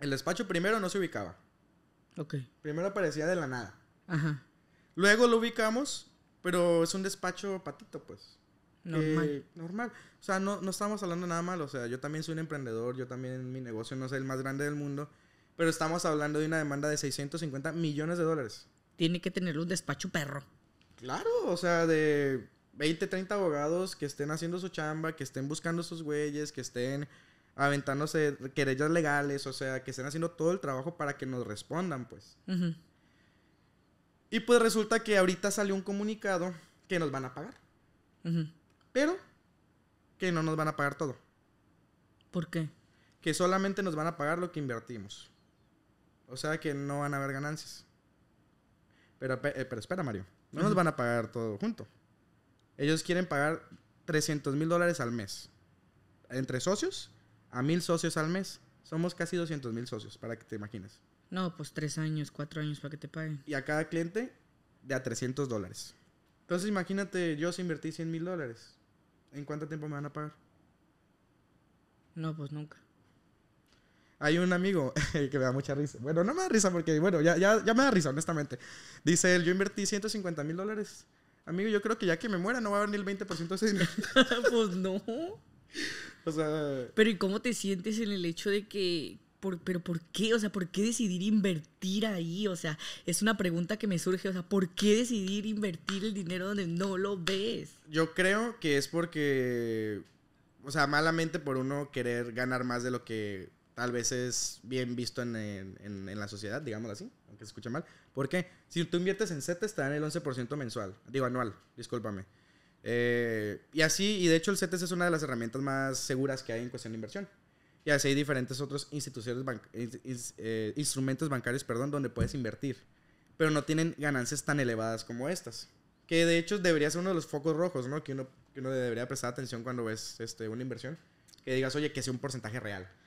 El despacho primero no se ubicaba. Ok. Primero aparecía de la nada. Ajá. Luego lo ubicamos, pero es un despacho patito, pues. Normal. Eh, normal. O sea, no, estamos hablando nada mal. O sea, yo también soy un emprendedor, yo también mi negocio no es el más grande del mundo, pero estamos hablando de una demanda de 650 millones de dólares. Tiene que tener un despacho perro. Claro, o sea, de 20, 30 abogados que estén haciendo su chamba, que estén buscando sus güeyes, que estén aventándose querellas legales, o sea, que estén haciendo todo el trabajo para que nos respondan, pues. Y pues resulta que ahorita salió un comunicado que nos van a pagar. Pero que no nos van a pagar todo. ¿Por qué? Que solamente nos van a pagar lo que invertimos. O sea que no van a haber ganancias. Pero, eh, pero espera, Mario. No nos van a pagar todo junto. Ellos quieren pagar 300 mil dólares al mes. Entre socios a mil socios al mes. Somos casi 200 mil socios, para que te imagines. No, pues tres años, cuatro años para que te paguen. Y a cada cliente de a 300 dólares. Entonces imagínate, yo si invertí 100 mil dólares, ¿en cuánto tiempo me van a pagar? No, pues nunca. Hay un amigo que me da mucha risa. Bueno, no me da risa porque, bueno, ya, ya, ya me da risa, honestamente. Dice él, yo invertí 150 mil dólares. Amigo, yo creo que ya que me muera no va a haber ni el 20% de ese dinero. pues no. Pero ¿y cómo te sientes en el hecho de que. Por, pero ¿por qué? O sea, ¿por qué decidir invertir ahí? O sea, es una pregunta que me surge. O sea, ¿por qué decidir invertir el dinero donde no lo ves? Yo creo que es porque. O sea, malamente por uno querer ganar más de lo que tal vez es bien visto en, la sociedad, digámoslo así, aunque se escuche mal. Porque si tú inviertes en CETES, te dan el 11% mensual, digo anual, discúlpame. Eh, y así, y de hecho el CETES es una de las herramientas más seguras que hay en cuestión de inversión. Y así hay diferentes otros instituciones eh, instrumentos bancarios perdón, donde puedes invertir, pero no tienen ganancias tan elevadas como estas. Que de hecho debería ser uno de los focos rojos, ¿no? Que uno, debería prestar atención cuando ves este, una inversión. Que digas, oye, que sea un porcentaje real.